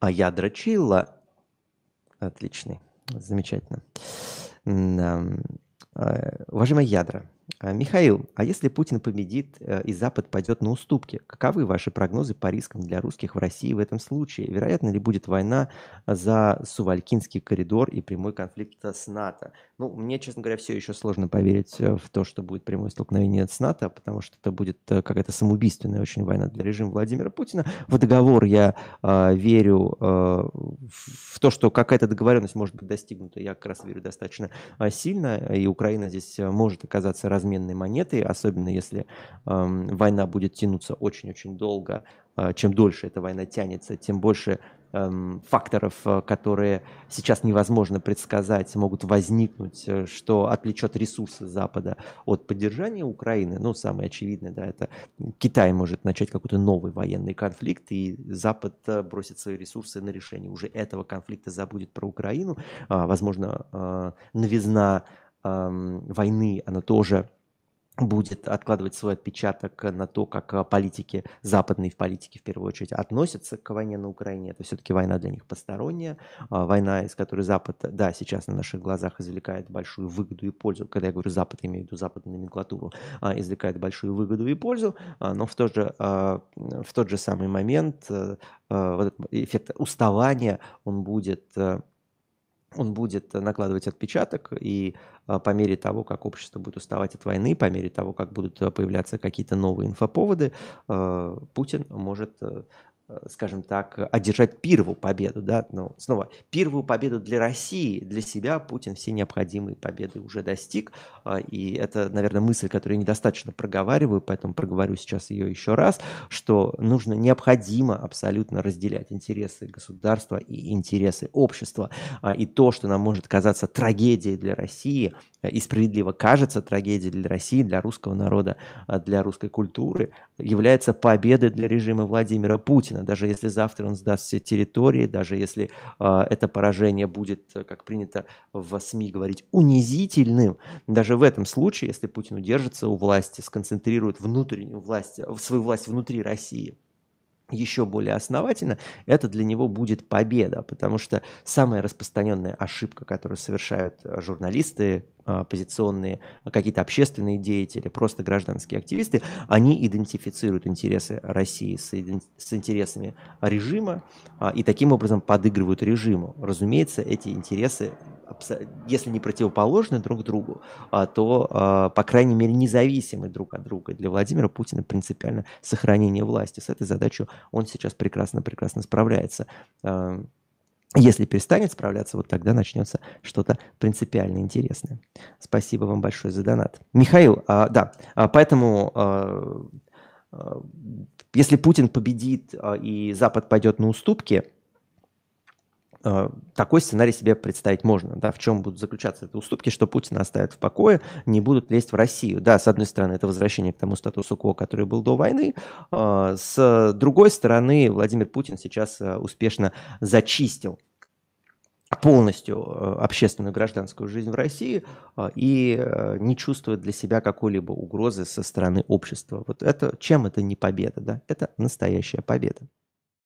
А я дрочила. отличный, Замечательно. Э, уважаемые ядра, а, Михаил, а если Путин победит э, и Запад пойдет на уступки, каковы ваши прогнозы по рискам для русских в России в этом случае? Вероятно ли будет война э, за Сувалькинский коридор и прямой конфликт э, с НАТО? Ну, мне, честно говоря, все еще сложно поверить в то, что будет прямое столкновение с НАТО, потому что это будет какая-то самоубийственная очень война для режима Владимира Путина. В договор я э, верю э, в то, что какая-то договоренность может быть достигнута, я как раз верю достаточно сильно, и Украина здесь может оказаться разменной монеты, особенно если война будет тянуться очень-очень долго, а, чем дольше эта война тянется, тем больше факторов, а, которые сейчас невозможно предсказать, могут возникнуть, э, что отвлечет ресурсы Запада от поддержания Украины. Ну, самое очевидное, да, это Китай может начать какой-то новый военный конфликт, и Запад э, бросит свои ресурсы на решение уже этого конфликта, забудет про Украину. А, возможно, новизна войны, она тоже будет откладывать свой отпечаток на то, как а, политики, западные в политике в первую очередь, относятся к войне на Украине. Это все-таки война для них посторонняя, а, война, из которой Запад, да, сейчас на наших глазах извлекает большую выгоду и пользу. Когда я говорю Запад, я имею в виду западную номенклатуру, а, извлекает большую выгоду и пользу, но в тот же, в тот же самый момент э, вот этот эффект уставания, он будет э, он будет э, накладывать отпечаток, и а, по мере того, как общество будет уставать от войны, по мере того, как будут э, появляться какие-то новые инфоповоды, э, Путин может Э, скажем так, одержать первую победу, да, но снова первую победу для России, для себя Путин все необходимые победы уже достиг, а, и это, наверное, мысль, которую я недостаточно проговариваю, поэтому проговорю сейчас ее еще раз, что нужно необходимо абсолютно разделять интересы государства и интересы общества, а, и то, что нам может казаться трагедией для России – Э, и справедливо кажется трагедией для России, для русского народа, э, для русской культуры, является победой для режима Владимира Путина. Даже если завтра он сдаст все территории, даже если э, это поражение будет, как принято в СМИ говорить, унизительным, даже в этом случае, если Путин удержится у власти, сконцентрирует внутреннюю власть, свою власть внутри России, еще более основательно, это для него будет победа, потому что самая распространенная ошибка, которую совершают э, журналисты, э, оппозиционные, э, какие-то общественные деятели, просто гражданские активисты, они идентифицируют интересы России с, с интересами режима а, и таким образом подыгрывают режиму. Разумеется, эти интересы если не противоположны друг другу, а, то, а, по крайней мере, независимы друг от друга. Для Владимира Путина принципиально сохранение власти. С этой задачей он сейчас прекрасно-прекрасно справляется. А, если перестанет справляться, вот тогда начнется что-то принципиально интересное. Спасибо вам большое за донат. Михаил, да, поэтому если Путин победит и Запад пойдет на уступки, Э, такой сценарий себе представить можно. Да? В чем будут заключаться эти уступки, что Путина оставят в покое, не будут лезть в Россию. Да, с одной стороны, это возвращение к тому статусу КО, который был до войны. Э, с другой стороны, Владимир Путин сейчас э, успешно зачистил полностью общественную гражданскую жизнь в России и не чувствует для себя какой-либо угрозы со стороны общества. Вот это, чем это не победа? Да? Это настоящая победа.